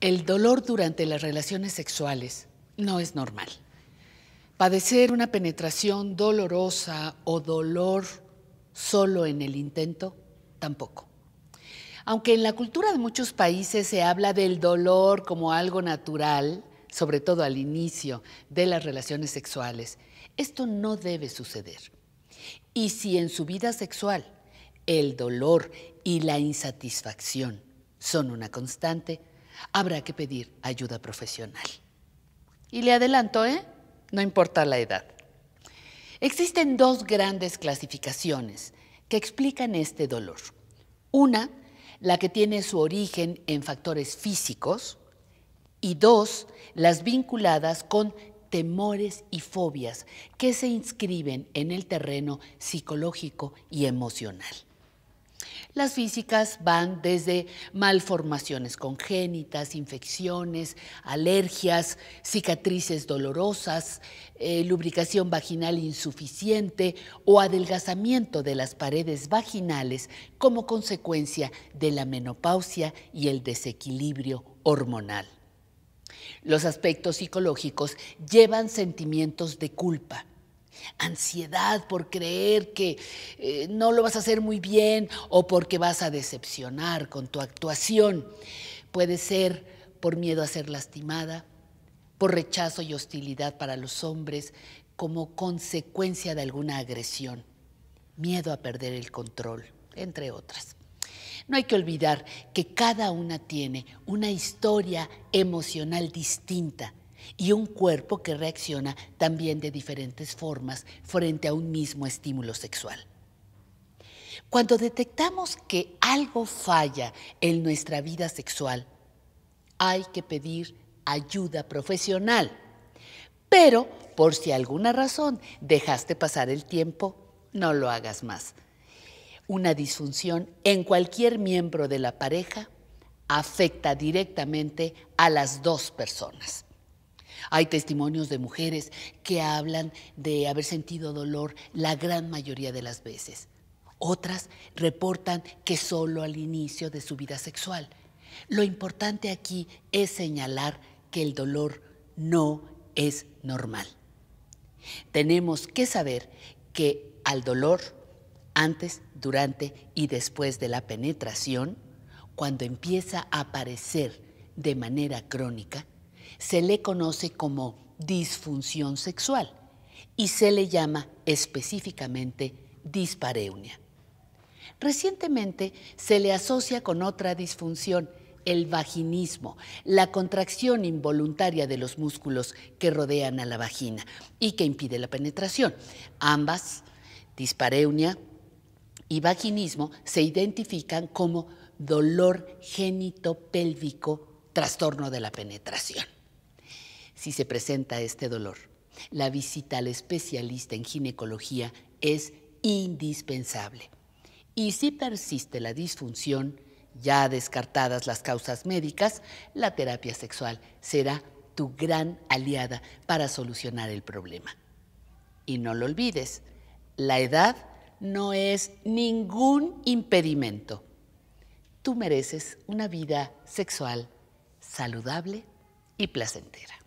El dolor durante las relaciones sexuales no es normal. Padecer una penetración dolorosa o dolor solo en el intento, tampoco. Aunque en la cultura de muchos países se habla del dolor como algo natural, sobre todo al inicio de las relaciones sexuales, esto no debe suceder. Y si en su vida sexual el dolor y la insatisfacción son una constante, habrá que pedir ayuda profesional. Y le adelanto, ¿eh? No importa la edad. Existen dos grandes clasificaciones que explican este dolor. Una, la que tiene su origen en factores físicos, y dos, las vinculadas con temores y fobias que se inscriben en el terreno psicológico y emocional. Las físicas van desde malformaciones congénitas, infecciones, alergias, cicatrices dolorosas, eh, lubricación vaginal insuficiente o adelgazamiento de las paredes vaginales como consecuencia de la menopausia y el desequilibrio hormonal. Los aspectos psicológicos llevan sentimientos de culpa, ansiedad por creer que eh, no lo vas a hacer muy bien o porque vas a decepcionar con tu actuación. Puede ser por miedo a ser lastimada, por rechazo y hostilidad para los hombres como consecuencia de alguna agresión, miedo a perder el control, entre otras. No hay que olvidar que cada una tiene una historia emocional distinta y un cuerpo que reacciona también de diferentes formas frente a un mismo estímulo sexual. Cuando detectamos que algo falla en nuestra vida sexual, hay que pedir ayuda profesional. Pero por si alguna razón dejaste pasar el tiempo, no lo hagas más. Una disfunción en cualquier miembro de la pareja afecta directamente a las dos personas. Hay testimonios de mujeres que hablan de haber sentido dolor la gran mayoría de las veces. Otras reportan que solo al inicio de su vida sexual. Lo importante aquí es señalar que el dolor no es normal. Tenemos que saber que al dolor, antes, durante y después de la penetración, cuando empieza a aparecer de manera crónica, se le conoce como disfunción sexual y se le llama específicamente dispareunia. Recientemente se le asocia con otra disfunción, el vaginismo, la contracción involuntaria de los músculos que rodean a la vagina y que impide la penetración. Ambas, dispareunia y vaginismo, se identifican como dolor génito-pélvico trastorno de la penetración si se presenta este dolor. La visita al especialista en ginecología es indispensable. Y si persiste la disfunción, ya descartadas las causas médicas, la terapia sexual será tu gran aliada para solucionar el problema. Y no lo olvides, la edad no es ningún impedimento. Tú mereces una vida sexual saludable y placentera.